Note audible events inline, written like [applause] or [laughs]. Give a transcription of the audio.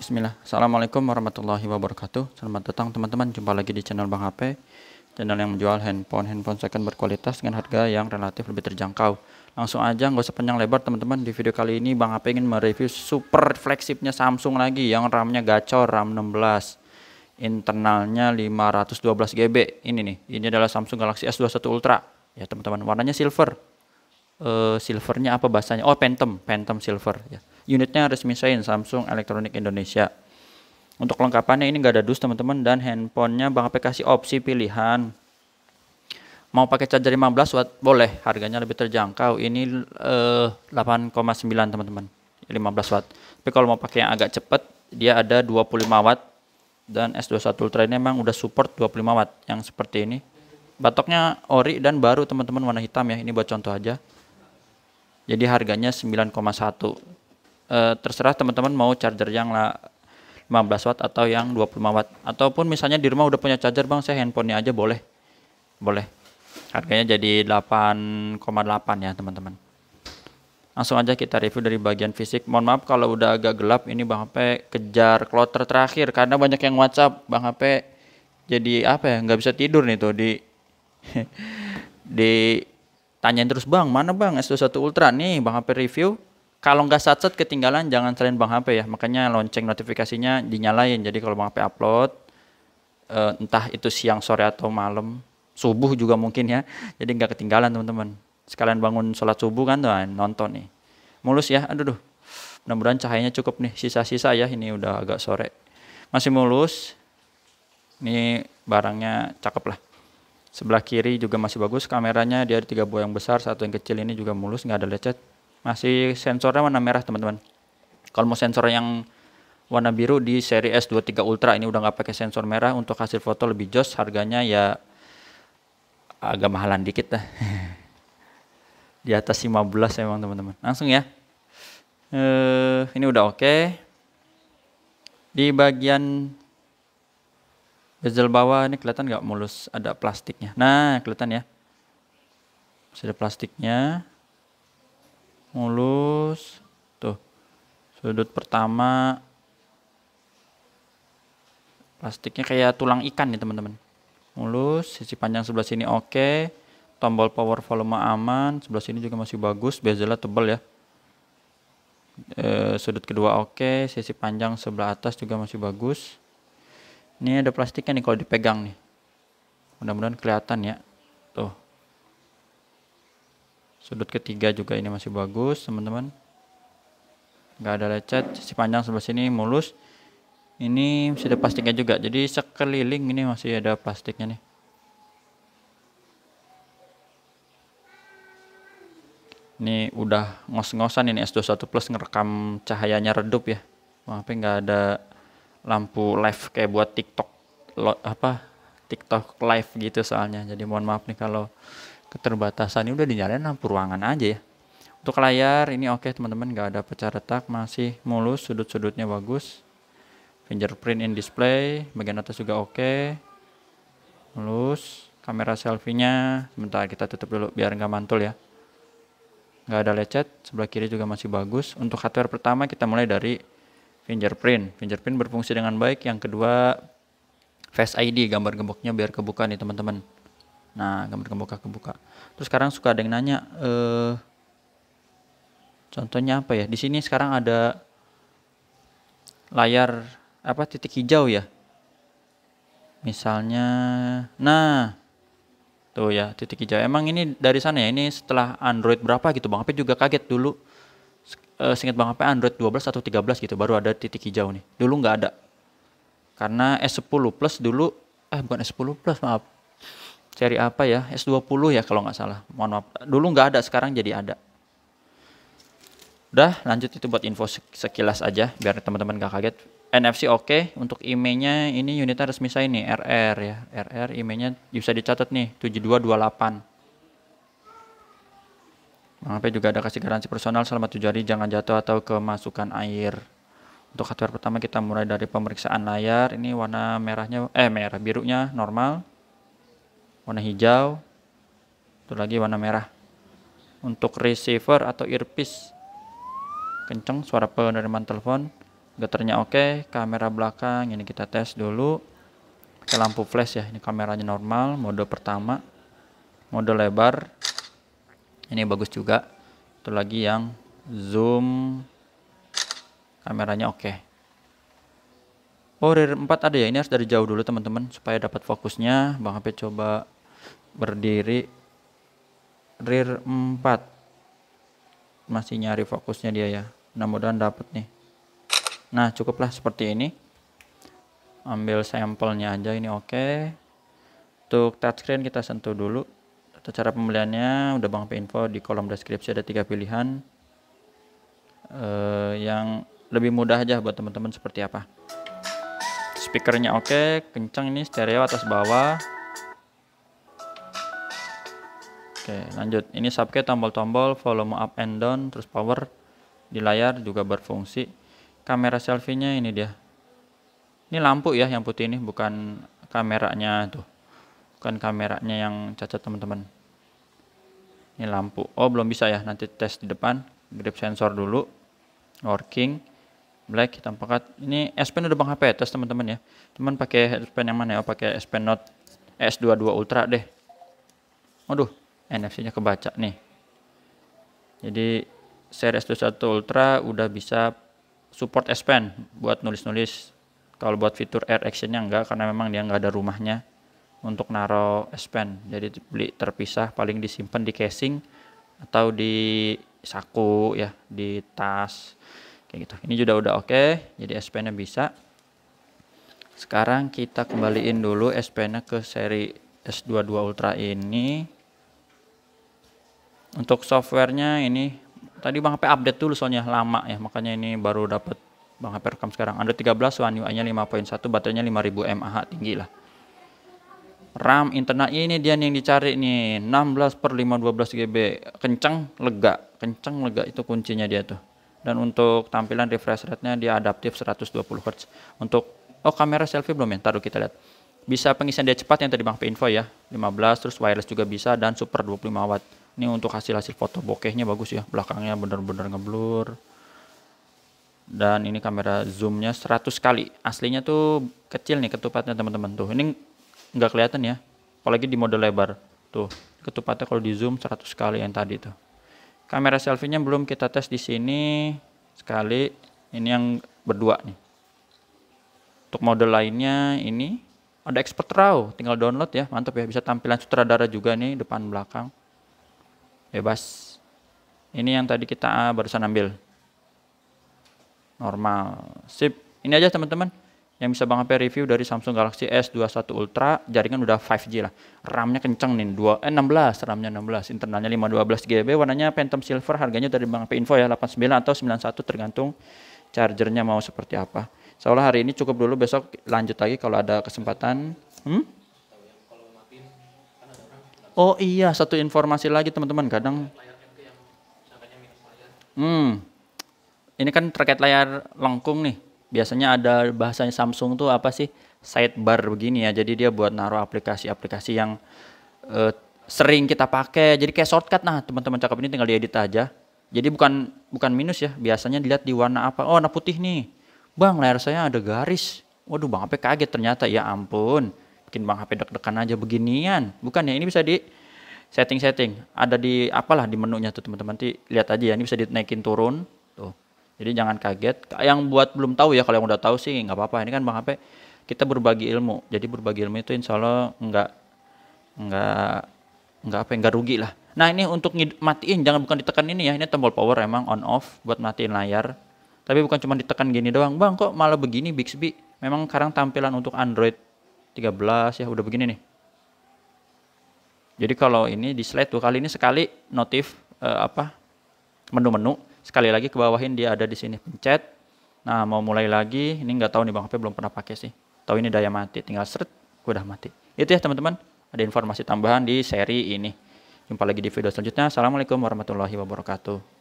Bismillah. Assalamualaikum warahmatullahi wabarakatuh. Selamat datang teman-teman. Jumpa lagi di channel Bang HP. Channel yang menjual handphone. Handphone second berkualitas dengan harga yang relatif lebih terjangkau. Langsung aja nggak usah panjang lebar teman-teman. Di video kali ini Bang HP ingin mereview super flagshipnya Samsung lagi. Yang RAM-nya gacor RAM 16. Internalnya 512 GB. Ini nih. Ini adalah Samsung Galaxy S21 Ultra. Ya teman-teman. Warnanya silver. Uh, silvernya apa bahasanya? Oh Phantom. Phantom silver. Ya unitnya resmi Sain Samsung Electronic Indonesia untuk kelengkapannya ini nggak ada dus teman-teman dan handphonenya Bang Ape kasih opsi pilihan mau pakai charger 15 watt boleh harganya lebih terjangkau ini eh, 8,9 teman-teman 15 watt tapi kalau mau pakai yang agak cepat dia ada 25 watt dan S21 Ultra ini memang udah support 25 watt yang seperti ini batoknya ori dan baru teman-teman warna hitam ya ini buat contoh aja jadi harganya 9,1 e, terserah teman-teman mau charger yang 15 watt atau yang 25 watt ataupun misalnya di rumah udah punya charger bang saya handphonenya aja boleh boleh harganya jadi 8,8 ya teman-teman langsung aja kita review dari bagian fisik mohon maaf kalau udah agak gelap ini bang HP kejar kloter terakhir karena banyak yang whatsapp bang HP jadi apa ya nggak bisa tidur nih tuh di [laughs] di tanyain terus bang mana bang S21 Ultra nih bang HP review kalau nggak satsat ketinggalan jangan selain Bang HP ya. Makanya lonceng notifikasinya dinyalain. Jadi kalau Bang HP upload uh, entah itu siang sore atau malam, subuh juga mungkin ya. Jadi nggak ketinggalan teman-teman. Sekalian bangun sholat subuh kan tuh nonton nih. Mulus ya. Aduh duh. Mudah-mudahan cahayanya cukup nih. Sisa-sisa ya ini udah agak sore. Masih mulus. Ini barangnya cakep lah. Sebelah kiri juga masih bagus kameranya. Dia ada tiga buah yang besar, satu yang kecil ini juga mulus, nggak ada lecet. Masih sensornya warna merah teman-teman. Kalau mau sensor yang warna biru di seri S23 Ultra ini udah nggak pakai sensor merah untuk hasil foto lebih jos harganya ya agak mahalan dikit lah [laughs] di atas 15 emang teman-teman langsung ya eh, ini udah oke okay. di bagian bezel bawah ini kelihatan nggak mulus ada plastiknya nah kelihatan ya sudah plastiknya mulus tuh sudut pertama plastiknya kayak tulang ikan nih teman-teman mulus sisi panjang sebelah sini oke tombol power volume aman sebelah sini juga masih bagus bezelnya tebal ya e, sudut kedua oke sisi panjang sebelah atas juga masih bagus ini ada plastiknya nih kalau dipegang nih mudah-mudahan kelihatan ya sudut ketiga juga ini masih bagus teman-teman nggak ada lecet si panjang sebelah sini mulus ini sudah plastiknya juga jadi sekeliling ini masih ada plastiknya nih ini udah ngos-ngosan ini S21 Plus ngerekam cahayanya redup ya Maafin, nggak ada lampu live kayak buat TikTok lo, apa TikTok live gitu soalnya jadi mohon maaf nih kalau keterbatasan ini udah dinyalain lampu ruangan aja ya untuk layar ini oke okay, teman-teman nggak ada pecah retak masih mulus sudut-sudutnya bagus fingerprint in display bagian atas juga oke okay. mulus kamera selfie-nya sebentar kita tutup dulu biar nggak mantul ya nggak ada lecet sebelah kiri juga masih bagus untuk hardware pertama kita mulai dari fingerprint fingerprint berfungsi dengan baik yang kedua face ID gambar gemboknya biar kebuka nih teman-teman Nah, gambar kebuka kebuka. Terus sekarang suka ada yang nanya eh contohnya apa ya? Di sini sekarang ada layar apa titik hijau ya. Misalnya nah tuh ya titik hijau. Emang ini dari sana ya? Ini setelah Android berapa gitu Bang Apa juga kaget dulu. Eh, singkat Bang apa Android 12 atau 13 gitu baru ada titik hijau nih. Dulu nggak ada. Karena S10 Plus dulu eh bukan S10 Plus maaf cari apa ya S20 ya kalau nggak salah mohon maaf dulu nggak ada sekarang jadi ada udah lanjut itu buat info sekilas aja biar teman-teman nggak kaget NFC oke okay. untuk imei ini unitnya resmi saya ini RR ya RR IMEI-nya bisa dicatat nih 7228 Mengapa juga ada kasih garansi personal selama tujuh hari jangan jatuh atau kemasukan air. Untuk hardware pertama kita mulai dari pemeriksaan layar. Ini warna merahnya eh merah birunya normal warna hijau itu lagi warna merah untuk receiver atau earpiece kenceng suara penerimaan telepon geternya oke okay. kamera belakang ini kita tes dulu pakai lampu flash ya ini kameranya normal mode pertama mode lebar ini bagus juga itu lagi yang zoom kameranya oke okay. Oh, rear 4 ada ya. Ini harus dari jauh dulu, teman-teman, supaya dapat fokusnya. Bang HP coba berdiri rear 4 masih nyari fokusnya dia ya mudah-mudahan dapat nih nah cukuplah seperti ini ambil sampelnya aja ini oke okay. untuk touchscreen kita sentuh dulu atau cara pembeliannya udah Bang Info di kolom deskripsi ada tiga pilihan uh, yang lebih mudah aja buat teman-teman seperti apa speakernya oke okay, kencang ini stereo atas bawah Oke, lanjut. Ini subkey tombol-tombol volume up and down, terus power di layar juga berfungsi. Kamera selfie-nya ini dia. Ini lampu ya yang putih ini, bukan kameranya tuh. Bukan kameranya yang cacat teman-teman. Ini lampu. Oh, belum bisa ya. Nanti tes di depan. Grip sensor dulu. Working. Black hitam pekat. Ini S Pen udah Bang HP tes teman-teman ya. teman pakai S Pen yang mana ya? Oh, pakai S Pen Note S22 Ultra deh. Aduh. NFC-nya kebaca nih. Jadi series 21 Ultra udah bisa support S Pen buat nulis-nulis. Kalau buat fitur Air Action-nya enggak karena memang dia enggak ada rumahnya untuk naro S Pen. Jadi beli terpisah paling disimpan di casing atau di saku ya, di tas kayak gitu. Ini juga udah oke, okay, jadi S Pen-nya bisa. Sekarang kita kembaliin dulu S Pen-nya ke seri S22 Ultra ini untuk softwarenya ini tadi Bang HP update dulu soalnya lama ya, makanya ini baru dapat Bang HP rekam sekarang. Android 13 One UI-nya 5.1, baterainya 5000 mAh tinggi lah. RAM internal ini dia yang dicari nih 16 per 512 GB kencang lega kencang lega itu kuncinya dia tuh dan untuk tampilan refresh rate-nya dia adaptif 120 Hz untuk oh kamera selfie belum ya taruh kita lihat bisa pengisian dia cepat yang tadi Bang HP info ya 15 terus wireless juga bisa dan super 25 watt ini untuk hasil-hasil foto bokehnya bagus ya belakangnya bener-bener ngeblur dan ini kamera zoomnya 100 kali aslinya tuh kecil nih ketupatnya teman-teman tuh ini nggak kelihatan ya apalagi di mode lebar tuh ketupatnya kalau di zoom 100 kali yang tadi tuh kamera selfie-nya belum kita tes di sini sekali ini yang berdua nih untuk mode lainnya ini ada expert raw tinggal download ya mantap ya bisa tampilan sutradara juga nih depan belakang bebas ini yang tadi kita ah, barusan ambil normal sip ini aja teman-teman yang bisa Bang review dari Samsung Galaxy S21 Ultra jaringan udah 5G lah RAM-nya kenceng nih 2 eh, 16 RAM-nya 16 internalnya 512 GB warnanya Phantom Silver harganya dari Bang HP info ya 89 atau 91 tergantung chargernya mau seperti apa seolah hari ini cukup dulu besok lanjut lagi kalau ada kesempatan hmm? Oh iya, satu informasi lagi teman-teman. Kadang Hmm. Ini kan terkait layar lengkung nih. Biasanya ada bahasanya Samsung tuh apa sih? Sidebar begini ya. Jadi dia buat naruh aplikasi-aplikasi yang uh, sering kita pakai. Jadi kayak shortcut nah, teman-teman cakep ini tinggal diedit aja. Jadi bukan bukan minus ya. Biasanya dilihat di warna apa? Oh, warna putih nih. Bang, layar saya ada garis. Waduh, Bang, apa kaget ternyata. Ya ampun bikin bang HP deg-degan aja beginian bukan ya ini bisa di setting-setting ada di apalah di menunya tuh teman-teman nanti lihat aja ya ini bisa dinaikin turun tuh jadi jangan kaget yang buat belum tahu ya kalau yang udah tahu sih nggak apa-apa ini kan bang HP kita berbagi ilmu jadi berbagi ilmu itu insya Allah nggak nggak nggak apa ya, nggak rugi lah nah ini untuk matiin jangan bukan ditekan ini ya ini tombol power emang on off buat matiin layar tapi bukan cuma ditekan gini doang bang kok malah begini Bixby memang sekarang tampilan untuk Android 13 ya udah begini nih. Jadi kalau ini di slide tuh kali ini sekali notif uh, apa menu-menu sekali lagi ke bawahin dia ada di sini pencet. Nah mau mulai lagi ini nggak tahu nih bang HP belum pernah pakai sih. Tahu ini daya mati tinggal seret udah mati. Itu ya teman-teman ada informasi tambahan di seri ini. Jumpa lagi di video selanjutnya. Assalamualaikum warahmatullahi wabarakatuh.